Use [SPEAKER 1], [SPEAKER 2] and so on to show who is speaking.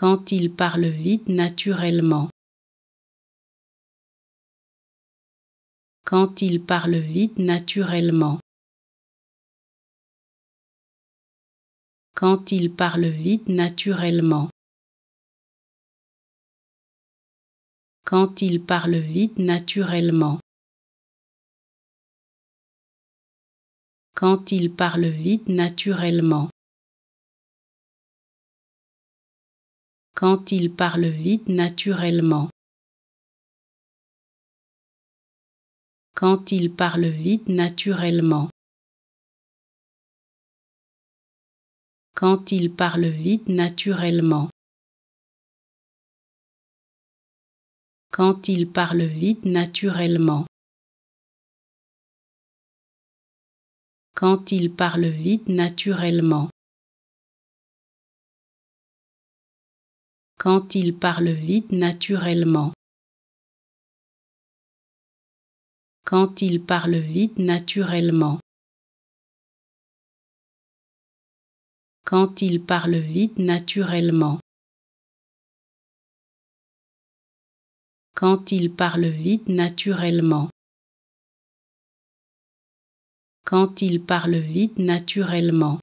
[SPEAKER 1] quand il parle vite naturellement. Quand il parle vite naturellement. Quand il parle vite naturellement. Quand il parle vite naturellement. Quand il parle vite naturellement. quand il parle vite naturellement. Quand il parle vite naturellement. Quand il parle vite naturellement. Quand il parle vite naturellement. Quand il parle vite naturellement. quand il parle vite naturellement. Quand il parle vite naturellement. Quand il parle vite naturellement. Quand il parle vite naturellement. Quand il parle vite naturellement.